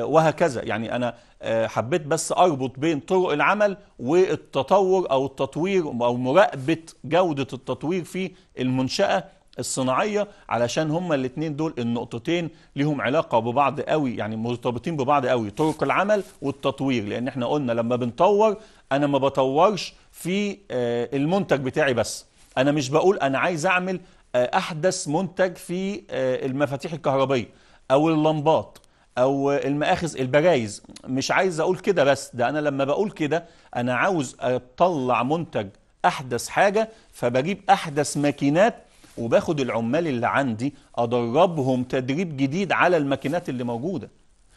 وهكذا يعني انا حبيت بس اربط بين طرق العمل والتطور او التطوير او مراقبه جوده التطوير في المنشاه الصناعيه علشان هما الاثنين دول النقطتين ليهم علاقه ببعض قوي يعني مرتبطين ببعض قوي طرق العمل والتطوير لان احنا قلنا لما بنطور انا ما بطورش في آه، المنتج بتاعي بس انا مش بقول انا عايز اعمل آه، احدث منتج في آه، المفاتيح الكهربيه او اللمبات او المآخذ البرايز مش عايز اقول كده بس ده انا لما بقول كده انا عاوز اطلع منتج احدث حاجه فبجيب احدث ماكينات وباخد العمال اللي عندي ادربهم تدريب جديد على الماكينات اللي موجوده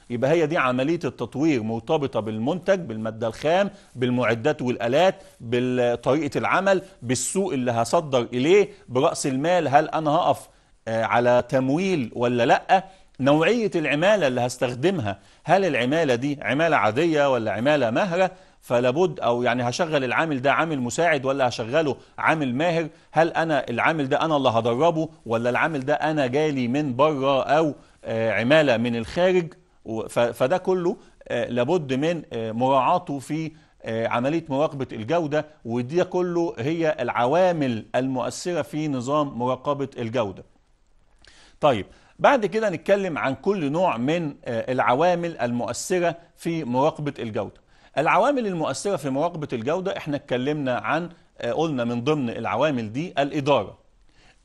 يبقى هي دي عمليه التطوير مرتبطه بالمنتج بالماده الخام بالمعدات والالات بطريقه العمل بالسوق اللي هصدر اليه براس المال هل انا هقف آه، على تمويل ولا لا نوعيه العماله اللي هستخدمها هل العماله دي عماله عاديه ولا عماله مهره فلابد او يعني هشغل العامل ده عامل مساعد ولا هشغله عامل ماهر هل انا العامل ده انا اللي هدربه ولا العامل ده انا جالي من بره او آه، عماله من الخارج فده كله آه، لابد من آه، مراعاته في عملية مراقبة الجودة ودي كله هي العوامل المؤثرة في نظام مراقبة الجودة طيب بعد كده نتكلم عن كل نوع من العوامل المؤثرة في مراقبة الجودة العوامل المؤثرة في مراقبة الجودة احنا اتكلمنا عن آه، قلنا من ضمن العوامل دي الإدارة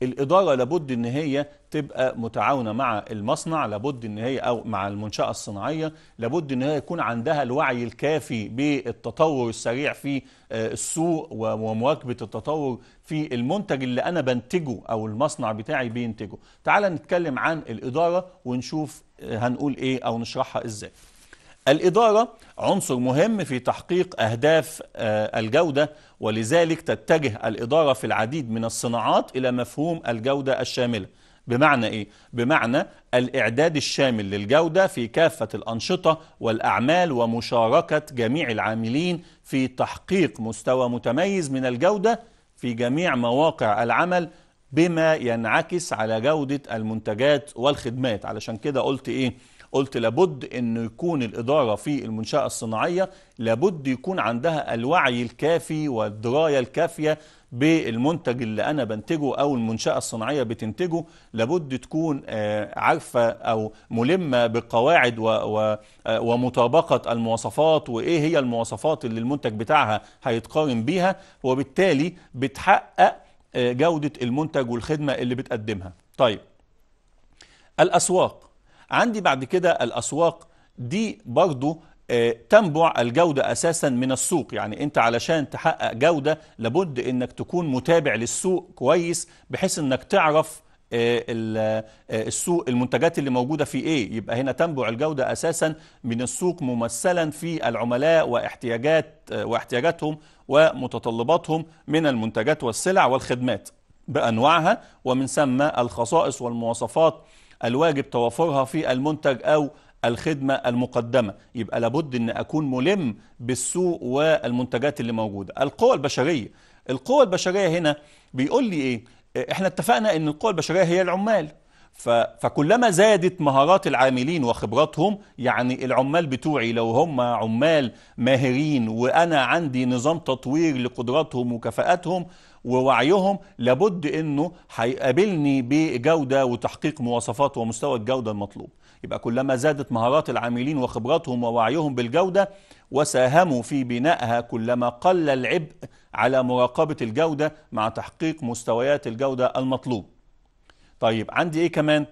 الإدارة لابد إن هي تبقى متعاونة مع المصنع لابد إن هي أو مع المنشأة الصناعية لابد إن هي يكون عندها الوعي الكافي بالتطور السريع في آه، السوق ومواكبة التطور في المنتج اللي أنا بنتجه أو المصنع بتاعي بينتجه تعال نتكلم عن الإدارة ونشوف آه، هنقول إيه أو نشرحها إزاي الإدارة عنصر مهم في تحقيق أهداف آه، الجودة ولذلك تتجه الإدارة في العديد من الصناعات إلى مفهوم الجودة الشاملة بمعنى إيه؟ بمعنى الإعداد الشامل للجودة في كافة الأنشطة والأعمال ومشاركة جميع العاملين في تحقيق مستوى متميز من الجودة في جميع مواقع العمل بما ينعكس على جودة المنتجات والخدمات علشان كده قلت إيه؟ قلت لابد أن يكون الإدارة في المنشأة الصناعية لابد يكون عندها الوعي الكافي والدراية الكافية بالمنتج اللي أنا بنتجه أو المنشأة الصناعية بتنتجه لابد تكون آه، عارفة أو ملمة بقواعد آه، ومطابقة المواصفات وإيه هي المواصفات اللي المنتج بتاعها هيتقارن بيها وبالتالي بتحقق آه، جودة المنتج والخدمة اللي بتقدمها طيب الأسواق عندي بعد كده الأسواق دي برضو آه، تنبع الجودة أساسا من السوق يعني أنت علشان تحقق جودة لابد أنك تكون متابع للسوق كويس بحيث أنك تعرف آه، آه، السوق المنتجات اللي موجودة في إيه يبقى هنا تنبع الجودة أساسا من السوق ممثلا في العملاء واحتياجات واحتياجاتهم ومتطلباتهم من المنتجات والسلع والخدمات بأنواعها ومن ثم الخصائص والمواصفات الواجب توافرها في المنتج أو الخدمة المقدمة يبقى لابد أن أكون ملم بالسوق والمنتجات اللي موجودة القوى البشرية القوى البشرية هنا بيقول لي إيه إحنا اتفقنا أن القوى البشرية هي العمال فكلما زادت مهارات العاملين وخبراتهم يعني العمال بتوعي لو هم عمال ماهرين وأنا عندي نظام تطوير لقدراتهم وكفاءاتهم ووعيهم لابد انه هيقابلني بجوده وتحقيق مواصفات ومستوى الجوده المطلوب يبقى كلما زادت مهارات العاملين وخبراتهم ووعيهم بالجوده وساهموا في بنائها كلما قل العبء على مراقبه الجوده مع تحقيق مستويات الجوده المطلوب طيب عندي ايه كمان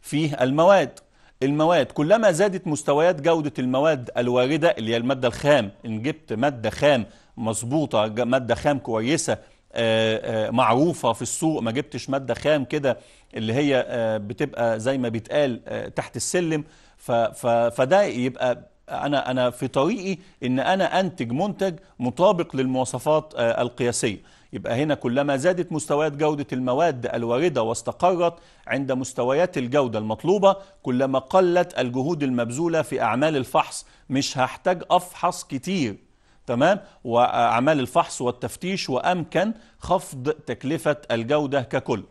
فيه المواد المواد كلما زادت مستويات جودة المواد الواردة اللي هي المادة الخام إن جبت مادة خام مظبوطة مادة خام كويسة آه، آه، معروفه في السوق ما جبتش ماده خام كده اللي هي آه، بتبقى زي ما بيتقال تحت السلم فده يبقى انا انا في طريقي ان انا انتج منتج مطابق للمواصفات القياسيه يبقى هنا كلما زادت مستويات جودة المواد الواردة واستقرت عند مستويات الجودة المطلوبة كلما قلت الجهود المبذولة في أعمال الفحص مش هحتاج أفحص كتير تمام وأعمال الفحص والتفتيش وأمكن خفض تكلفة الجودة ككل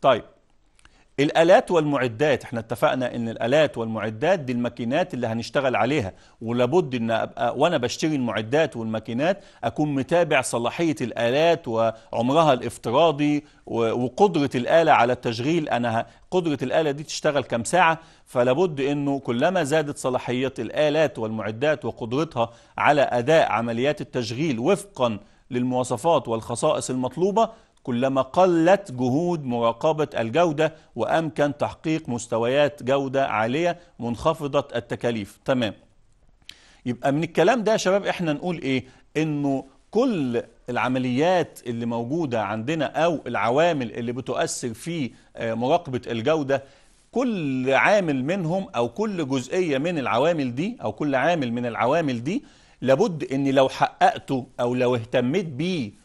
طيب الالات والمعدات احنا اتفقنا ان الالات والمعدات دي الماكينات اللي هنشتغل عليها ولابد ان ابقى وانا بشتري المعدات والماكينات اكون متابع صلاحيه الالات وعمرها الافتراضي وقدره الاله على التشغيل انا قدره الاله دي تشتغل كام ساعه فلابد انه كلما زادت صلاحيه الالات والمعدات وقدرتها على اداء عمليات التشغيل وفقا للمواصفات والخصائص المطلوبه كلما قلت جهود مراقبة الجودة وأمكن تحقيق مستويات جودة عالية منخفضة التكاليف تمام يبقى من الكلام ده يا شباب احنا نقول ايه انه كل العمليات اللي موجودة عندنا او العوامل اللي بتؤثر في آه، مراقبة الجودة كل عامل منهم او كل جزئية من العوامل دي او كل عامل من العوامل دي لابد ان لو حققته او لو اهتميت بيه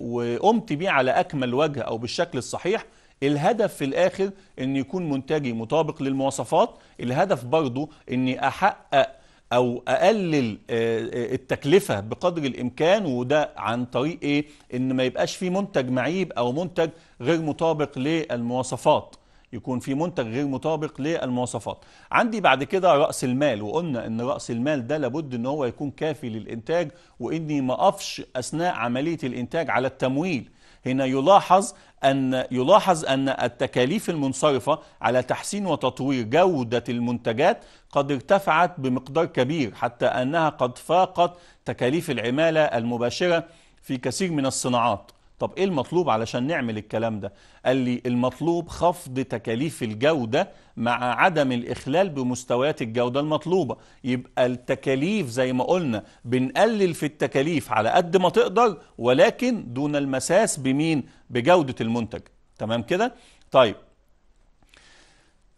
وقمت بيه على أكمل وجه أو بالشكل الصحيح الهدف في الآخر أن يكون منتجي مطابق للمواصفات الهدف برضو أني أحقق او اقلل آه، آه، التكلفه بقدر الامكان وده عن طريق ايه ان ما يبقاش في منتج معيب او منتج غير مطابق للمواصفات يكون في منتج غير مطابق للمواصفات عندي بعد كده راس المال وقلنا ان راس المال ده لابد ان هو يكون كافي للانتاج واني ما اقفش اثناء عمليه الانتاج على التمويل هنا يلاحظ أن يلاحظ أن التكاليف المنصرفة على تحسين وتطوير جودة المنتجات قد ارتفعت بمقدار كبير حتى أنها قد فاقت تكاليف العمالة المباشرة في كثير من الصناعات طب ايه المطلوب علشان نعمل الكلام ده قال لي المطلوب خفض تكاليف الجودة مع عدم الإخلال بمستويات الجودة المطلوبة يبقى التكاليف زي ما قلنا بنقلل في التكاليف على قد ما تقدر ولكن دون المساس بمين بجودة المنتج تمام كده طيب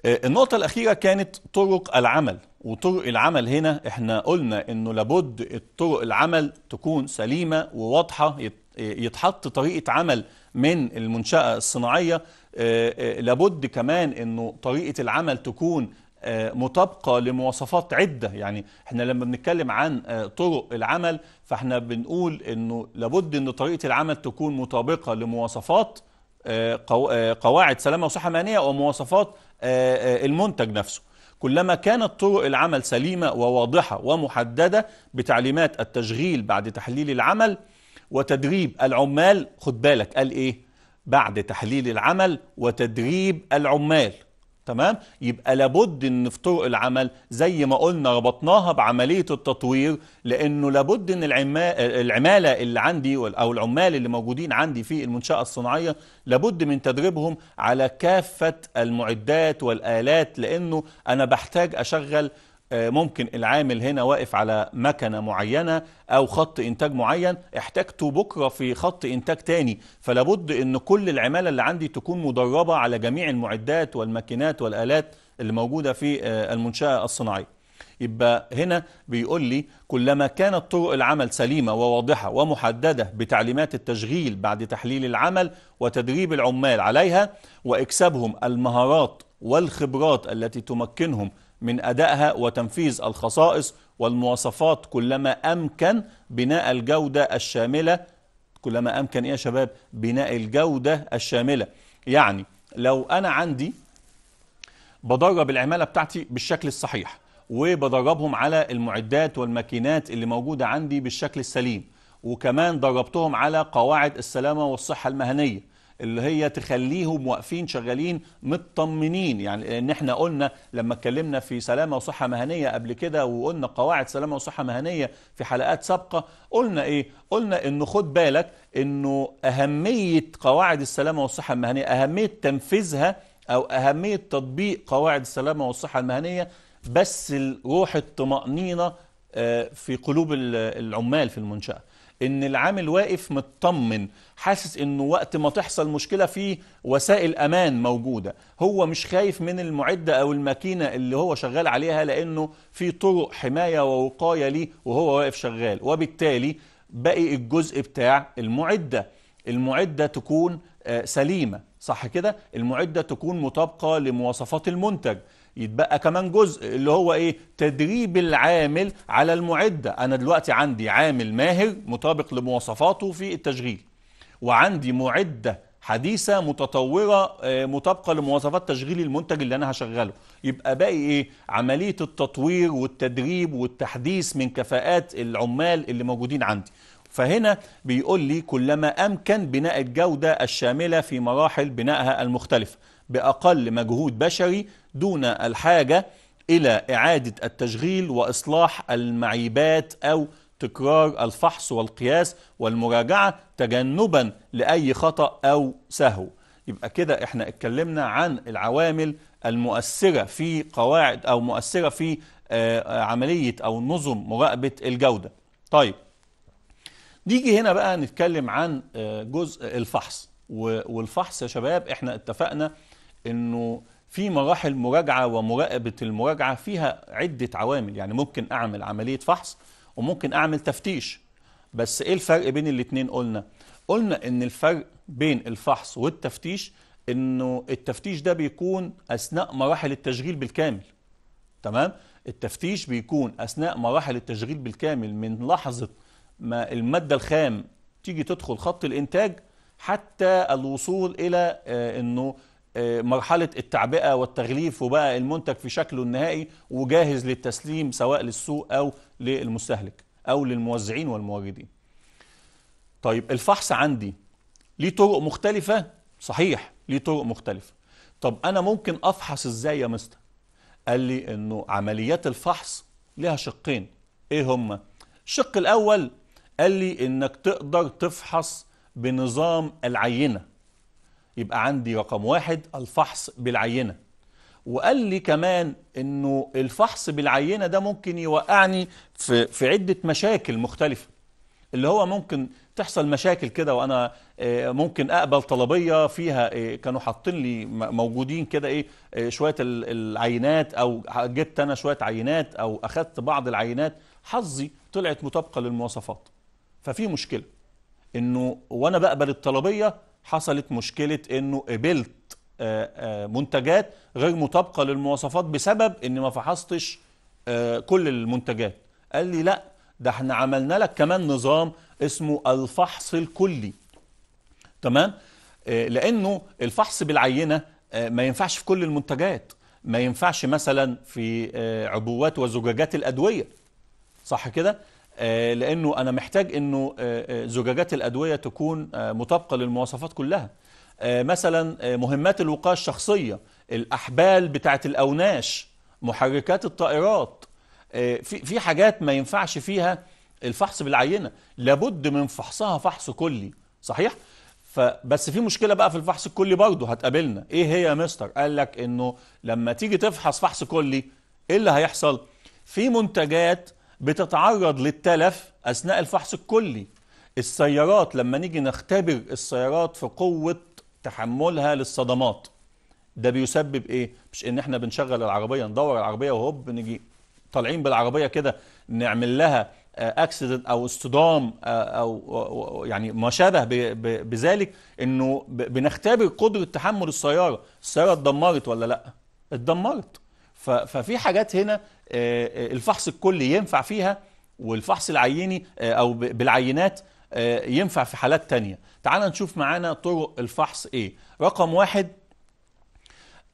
آه، النقطة الأخيرة كانت طرق العمل وطرق العمل هنا احنا قلنا انه لابد الطرق العمل تكون سليمة وواضحة يتحط طريقة عمل من المنشأة الصناعية آه، آه، لابد كمان أنه طريقة العمل تكون آه، مطابقة لمواصفات عدة يعني احنا لما بنتكلم عن طرق العمل فاحنا بنقول انه لابد ان طريقة العمل تكون مطابقة لمواصفات قواعد سلامة وصحة مهنية ومواصفات المنتج نفسه كلما كانت طرق العمل سليمة وواضحة ومحددة بتعليمات التشغيل بعد تحليل العمل وتدريب العمال خد بالك قال ايه بعد تحليل العمل وتدريب العمال تمام يبقى لابد ان في طرق العمل زي ما قلنا ربطناها بعمليه التطوير لانه لابد ان العماله اللي عندي او العمال اللي موجودين عندي في المنشاه الصناعيه لابد من تدريبهم على كافه المعدات والالات لانه انا بحتاج اشغل آه، ممكن العامل هنا واقف على مكنه معينه او خط انتاج معين احتاجته بكره في خط انتاج تاني فلابد ان كل العماله اللي عندي تكون مدربه على جميع المعدات والماكينات والالات اللي موجوده في آه، المنشاه الصناعيه يبقى هنا بيقول لي كلما كانت طرق العمل سليمة وواضحة ومحددة بتعليمات التشغيل بعد تحليل العمل وتدريب العمال عليها وإكسابهم المهارات والخبرات التي تمكنهم من أدائها وتنفيذ الخصائص والمواصفات كلما أمكن بناء الجودة الشاملة كلما أمكن إيه يا شباب بناء الجودة الشاملة يعني لو أنا عندي بدرب العمالة بتاعتي بالشكل الصحيح وبدربهم على المعدات والماكينات اللي موجودة عندي بالشكل السليم وكمان دربتهم على قواعد السلامة والصحة المهنية اللي هي تخليهم واقفين شغالين مطمنين يعني ان احنا قلنا لما اتكلمنا في سلامه وصحه مهنيه قبل كده وقلنا قواعد سلامه وصحه مهنيه في حلقات سابقه قلنا ايه قلنا انه خد بالك انه اهميه قواعد السلامه والصحه المهنيه اهميه تنفيذها او اهميه تطبيق قواعد السلامه والصحه المهنيه بس روح الطمانينه آه، في قلوب العمال في المنشاه ان العامل واقف مطمن حاسس انه وقت ما تحصل مشكله في وسائل امان موجوده هو مش خايف من المعده او الماكينه اللي هو شغال عليها لانه في طرق حمايه ووقايه ليه وهو واقف شغال وبالتالي باقي الجزء بتاع المعده المعده تكون آه، سليمه صح كده المعده تكون مطابقه لمواصفات المنتج يتبقى كمان جزء اللي هو ايه تدريب العامل على المعدة انا دلوقتي عندي عامل ماهر مطابق لمواصفاته في التشغيل وعندي معدة حديثة متطورة آه، مطابقة لمواصفات تشغيل المنتج اللي أنا هشغله يبقى باقي إيه عملية التطوير والتدريب والتحديث من كفاءات العمال اللي موجودين عندي فهنا بيقول لي كلما أمكن بناء الجودة الشاملة في مراحل بنائها المختلفة بأقل مجهود بشري دون الحاجة إلى إعادة التشغيل وإصلاح المعيبات أو تكرار الفحص والقياس والمراجعة تجنبا لأي خطأ أو سهو يبقى كده احنا اتكلمنا عن العوامل المؤثرة في قواعد أو مؤثرة في آه، عملية أو نظم مراقبة الجودة طيب نيجي هنا بقى نتكلم عن آه، جزء الفحص والفحص يا شباب احنا اتفقنا انه في مراحل مراجعه ومراقبه المراجعه فيها عده عوامل يعني ممكن اعمل عمليه فحص وممكن اعمل تفتيش بس ايه الفرق بين الاثنين قلنا قلنا ان الفرق بين الفحص والتفتيش انه التفتيش ده بيكون اثناء مراحل التشغيل بالكامل تمام التفتيش بيكون اثناء مراحل التشغيل بالكامل من لحظه ما الماده الخام تيجي تدخل خط الانتاج حتى الوصول الى آه، انه آه، مرحلة التعبئة والتغليف وبقى المنتج في شكله النهائي وجاهز للتسليم سواء للسوق أو للمستهلك أو للموزعين والموردين طيب الفحص عندي ليه طرق مختلفة صحيح ليه طرق مختلفة طب أنا ممكن أفحص إزاي يا مستر قال لي أنه عمليات الفحص لها شقين إيه هما الشق الأول قال لي أنك تقدر تفحص بنظام العينة يبقى عندي رقم واحد الفحص بالعينة وقال لي كمان انه الفحص بالعينة ده ممكن يوقعني في, في عدة مشاكل مختلفة اللي هو ممكن تحصل مشاكل كده وانا آه، ممكن اقبل طلبيه فيها آه، كانوا حاطين لي موجودين كده ايه آه، شويه العينات او جبت انا شويه عينات او اخذت بعض العينات حظي طلعت مطابقه للمواصفات ففي مشكله انه وانا بقبل الطلبيه حصلت مشكله انه قبلت آه، آه، منتجات غير مطابقه للمواصفات بسبب اني ما فحصتش آه، كل المنتجات قال لي لا ده احنا عملنا لك كمان نظام اسمه الفحص الكلي تمام لانه الفحص بالعينه ما ينفعش في كل المنتجات ما ينفعش مثلا في عبوات وزجاجات الادويه صح كده آه، لانه انا محتاج انه آه، آه، زجاجات الادويه تكون مطابقه للمواصفات كلها مثلا مهمات الوقايه الشخصيه الاحبال بتاعه الاوناش محركات الطائرات في في حاجات ما ينفعش فيها الفحص بالعينه لابد من فحصها فحص كلي صحيح فبس في مشكله بقى في الفحص الكلي برضه هتقابلنا ايه هي يا مستر قال لك انه لما تيجي تفحص فحص كلي ايه اللي هيحصل في منتجات بتتعرض للتلف أثناء الفحص الكلي السيارات لما نيجي نختبر السيارات في قوة تحملها للصدمات ده بيسبب ايه مش ان احنا بنشغل العربيه ندور العربيه وهوب نيجي طالعين بالعربيه كده نعمل لها اكسيدنت آه، او اصطدام آه، او يعني ما شابه بذلك انه بنختبر قدره تحمل السياره السياره اتدمرت ولا لا اتدمرت ففي حاجات هنا آه، آه، الفحص الكلي ينفع فيها والفحص العيني آه، او بالعينات ينفع في حالات تانية تعال نشوف معانا طرق الفحص ايه رقم واحد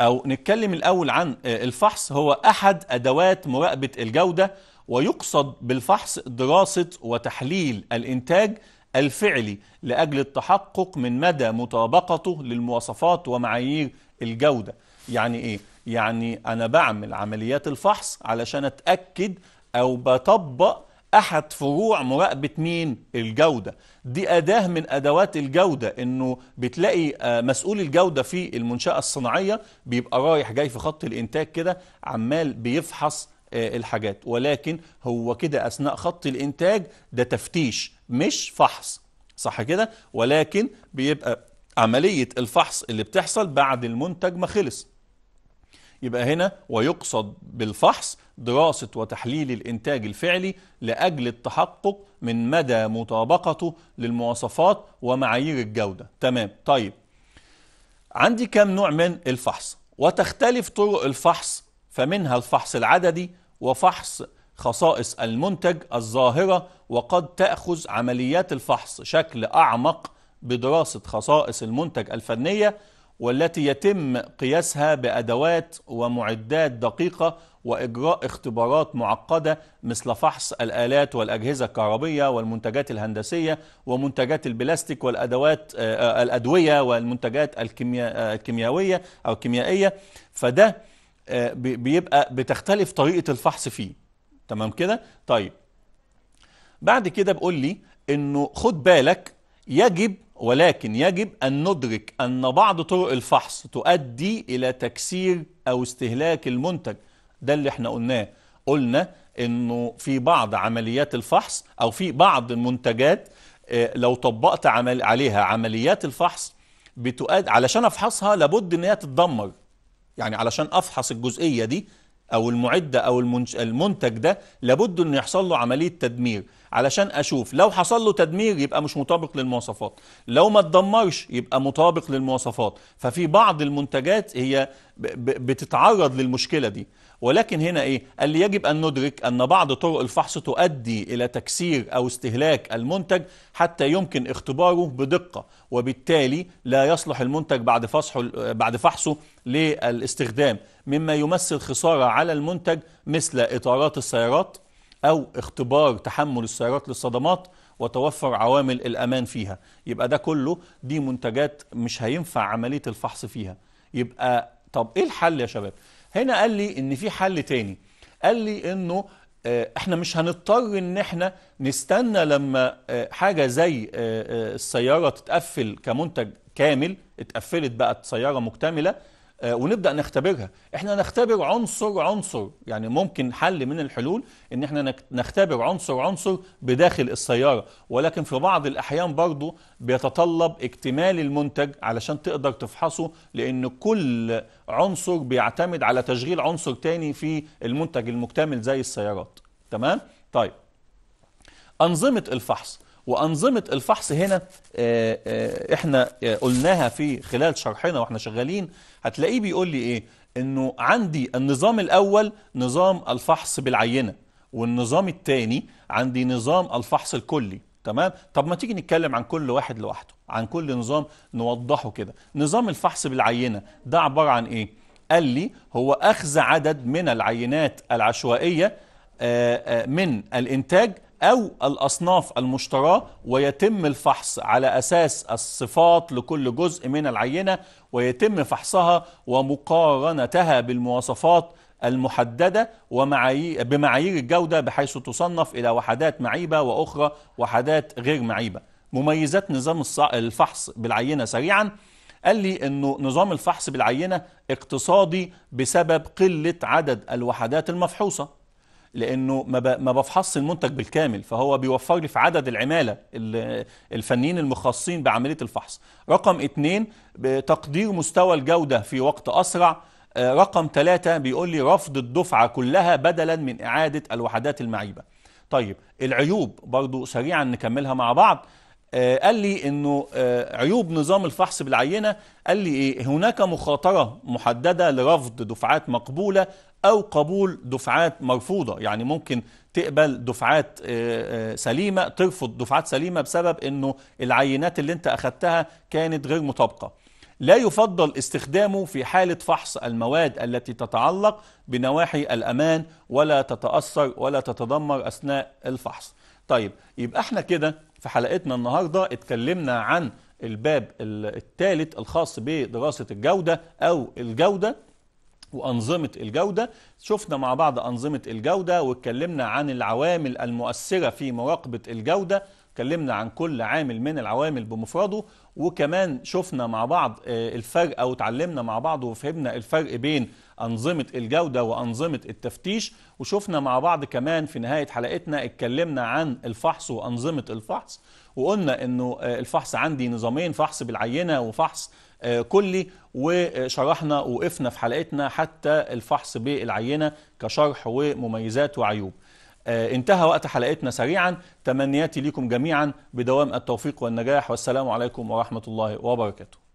او نتكلم الاول عن الفحص هو احد ادوات مراقبة الجودة ويقصد بالفحص دراسة وتحليل الانتاج الفعلي لاجل التحقق من مدى مطابقته للمواصفات ومعايير الجودة يعني ايه يعني أنا بعمل عمليات الفحص علشان أتأكد أو بطبق أحد فروع مراقبة مين؟ الجودة دي أداة من أدوات الجودة إنه بتلاقي آه، مسؤول الجودة في المنشأة الصناعية بيبقى رايح جاي في خط الإنتاج كده عمال بيفحص آه، الحاجات ولكن هو كده أثناء خط الإنتاج ده تفتيش مش فحص صح كده ولكن بيبقى عملية الفحص اللي بتحصل بعد المنتج ما خلص يبقى هنا ويقصد بالفحص دراسة وتحليل الإنتاج الفعلي لأجل التحقق من مدى مطابقته للمواصفات ومعايير الجودة تمام طيب عندي كم نوع من الفحص وتختلف طرق الفحص فمنها الفحص العددي وفحص خصائص المنتج الظاهرة وقد تأخذ عمليات الفحص شكل أعمق بدراسة خصائص المنتج الفنية والتي يتم قياسها بأدوات ومعدات دقيقة وإجراء اختبارات معقدة مثل فحص الآلات والأجهزة الكهربية والمنتجات الهندسية ومنتجات البلاستيك والأدوات آه، الأدوية والمنتجات آه، الكيميائية أو الكيميائية فده آه، بيبقى بتختلف طريقة الفحص فيه تمام كده؟ طيب بعد كده بقول لي إنه خد بالك يجب ولكن يجب أن ندرك أن بعض طرق الفحص تؤدي إلى تكسير أو استهلاك المنتج ده اللي احنا قلناه قلنا أنه في بعض عمليات الفحص أو في بعض المنتجات آه، لو طبقت عمل عليها عمليات الفحص بتؤدي علشان أفحصها لابد أن هي تتدمر يعني علشان أفحص الجزئية دي او المعدة او المنتج ده لابد انه يحصل له عملية تدمير علشان اشوف لو حصل له تدمير يبقى مش مطابق للمواصفات لو ما اتدمرش يبقى مطابق للمواصفات ففي بعض المنتجات هي بتتعرض للمشكلة دي ولكن هنا ايه قال لي يجب ان ندرك ان بعض طرق الفحص تؤدي الى تكسير او استهلاك المنتج حتى يمكن اختباره بدقه وبالتالي لا يصلح المنتج بعد فحصه بعد فحصه للاستخدام مما يمثل خساره على المنتج مثل اطارات السيارات او اختبار تحمل السيارات للصدمات وتوفر عوامل الامان فيها يبقى ده كله دي منتجات مش هينفع عمليه الفحص فيها يبقى طب ايه الحل يا شباب هنا قال لي ان في حل تاني قال لي انه آه، احنا مش هنضطر ان احنا نستنى لما آه، حاجه زي آه، السياره تتقفل كمنتج كامل اتقفلت بقت سياره مكتمله آه، ونبدا نختبرها احنا نختبر عنصر عنصر يعني ممكن حل من الحلول ان احنا نختبر عنصر عنصر بداخل السياره ولكن في بعض الاحيان برضه بيتطلب اكتمال المنتج علشان تقدر تفحصه لان كل عنصر بيعتمد على تشغيل عنصر تاني في المنتج المكتمل زي السيارات تمام طيب انظمه الفحص وأنظمة الفحص هنا آه، آه، احنا آه، قلناها في خلال شرحنا واحنا شغالين هتلاقيه بيقول لي ايه انه عندي النظام الاول نظام الفحص بالعينة والنظام الثاني عندي نظام الفحص الكلي تمام طب ما تيجي نتكلم عن كل واحد لوحده عن كل نظام نوضحه كده نظام الفحص بالعينة ده عبارة عن ايه قال لي هو اخذ عدد من العينات العشوائية من الانتاج أو الأصناف المشتراة ويتم الفحص على أساس الصفات لكل جزء من العينة ويتم فحصها ومقارنتها بالمواصفات المحددة بمعايير الجودة بحيث تصنف إلى وحدات معيبة وأخرى وحدات غير معيبة مميزات نظام الفحص بالعينة سريعا قال لي أنه نظام الفحص بالعينة اقتصادي بسبب قلة عدد الوحدات المفحوصة لانه ما بفحصش المنتج بالكامل فهو بيوفر لي في عدد العماله الفنيين المخصصين بعمليه الفحص رقم اثنين تقدير مستوى الجوده في وقت اسرع آه، رقم ثلاثة بيقول لي رفض الدفعة كلها بدلا من إعادة الوحدات المعيبة طيب العيوب برضو سريعا نكملها مع بعض آه، قال لي انه آه، عيوب نظام الفحص بالعينه قال لي ايه هناك مخاطره محدده لرفض دفعات مقبوله أو قبول دفعات مرفوضة يعني ممكن تقبل دفعات آه، آه، سليمة ترفض دفعات سليمة بسبب أنه العينات اللي أنت أخذتها كانت غير مطابقة لا يفضل استخدامه في حالة فحص المواد التي تتعلق بنواحي الأمان ولا تتأثر ولا تتدمر أثناء الفحص طيب يبقى احنا كده في حلقتنا النهاردة اتكلمنا عن الباب الثالث الخاص بدراسة الجودة أو الجودة وأنظمة الجودة شفنا مع بعض أنظمة الجودة واتكلمنا عن العوامل المؤثرة في مراقبة الجودة اتكلمنا عن كل عامل من العوامل بمفرده وكمان شفنا مع بعض آه، الفرق او اتعلمنا مع بعض وفهمنا الفرق بين انظمه الجوده وانظمه التفتيش وشفنا مع بعض كمان في نهايه حلقتنا اتكلمنا عن الفحص وانظمه الفحص وقلنا انه آه، الفحص عندي نظامين فحص بالعينه وفحص آه، كلي وشرحنا وقفنا في حلقتنا حتى الفحص بالعينة كشرح ومميزات وعيوب آه، انتهى وقت حلقتنا سريعا تمنياتي لكم جميعا بدوام التوفيق والنجاح والسلام عليكم ورحمة الله وبركاته